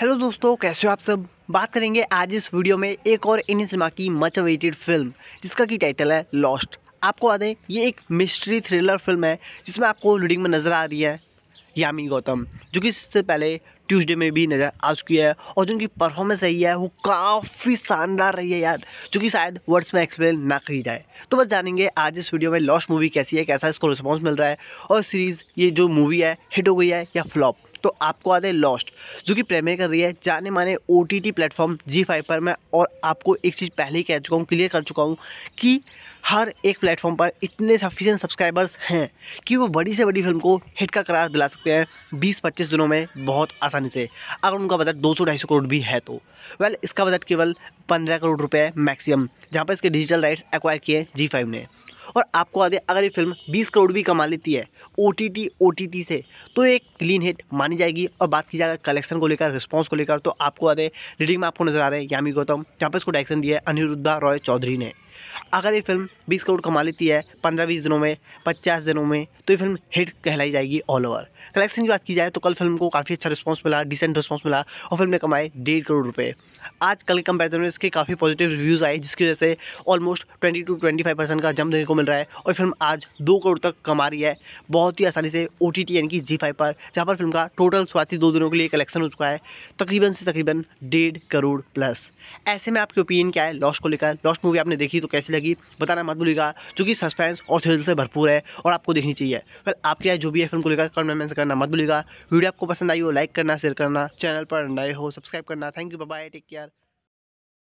hello दोस्तों कैसे हो आप सब बात करेंगे आज इस वीडियो में एक और इन सिनेमा की मच अवेटेड फिल्म जिसका की टाइटल है लॉस्ट आपको याद है ये एक मिस्ट्री थ्रिलर फिल्म है जिसमें आपको लीडिंग में नज़र आ रही है यामी गौतम जो कि इससे पहले ट्यूसडे में भी नज़र आ चुकी है और जो उनकी परफॉर्मेंस रही है वो काफ़ी शानदार रही है यार जो कि शायद वर्ड्स में एक्सप्लेन ना करी जाए तो बस जानेंगे आज इस वीडियो में लॉस्ट मूवी कैसी है कैसा इसको रिस्पॉन्स मिल रहा है और सीरीज़ ये जो मूवी है हिट हो गई है या फ्लॉप तो आपको आता है लॉस्ट जो कि प्रेमियर कर रही है जाने माने O T T platform Zee five पर मैं और आपको एक चीज़ पहले ही कह चुका हूँ क्लियर कर चुका हूँ कि हर एक प्लेटफॉर्म पर इतने सफिशेंट सब्सक्राइबर्स हैं कि वो बड़ी से बड़ी फिल्म को हिट का करार दिला सकते हैं बीस पच्चीस दिनों में बहुत आसानी से अगर उनका बजट दो सौ ढाई सौ करोड़ भी है तो वेल इसका बजट केवल पंद्रह करोड़ रुपये मैक्सिमम जहाँ पर इसके डिजिटल राइट्स एक्वायर किए जी फाइव ने और आपको आगे अगर ये फिल्म बीस करोड़ भी कमा लेती है O T T O T T से तो एक क्लीन हिट मानी जाएगी और बात की जाए कलेक्शन को लेकर रिस्पॉन्स को लेकर तो आपको आगे रीडिंग में आपको नजर आ रहे हैं यामी गौतम यहाँ पर इसको डायरेक्शन दिया है अनिरुद्धा रॉय चौधरी ने अगर ये फिल्म बीस करोड़ कमा लेती है पंद्रह बीस दिनों में पचास दिनों में तो ये फिल्म हिट कहलाई जाएगी ऑल ओवर कलेक्शन की बात की जाए तो कल फिल्म को काफ़ी अच्छा रिस्पॉन्स मिला डिसेंट रिस्पॉन्स मिला और फिल्म ने कमाए डेढ़ करोड़ रुपये आज कल के कंपेरिजन में इसके काफ़ी पॉजिटिव रिव्यूज़ आए जिसकी वजह से almost twenty two twenty five percent का जम देखने को मिल रहा है और फिल्म आज दो करोड़ तक कमा रही है बहुत ही आसानी से ओ टी टी यानी कि जी फाइव पर जहाँ पर फिल्म का टोटल स्वाति दो दिनों के लिए कलेक्शन हो चुका है तकरीबन से तकरीबन डेढ़ करोड़ प्लस ऐसे में आपकी ओपिनियन क्या है लॉस्ट को लेकर लॉस्ट मूवी आपने देखी तो तो कैसी लगी बताना मत भूलिएगा क्योंकि सस्पेंस और थ्रिल से भरपूर है और आपको देखनी चाहिए फिर आपके यहाँ जो भी है फिल्म को लेकर कमेंट करना मत भूलिएगा वीडियो आपको पसंद आई हो लाइक करना शेयर करना चैनल पर नए हो सब्सक्राइब करना thank you bye take care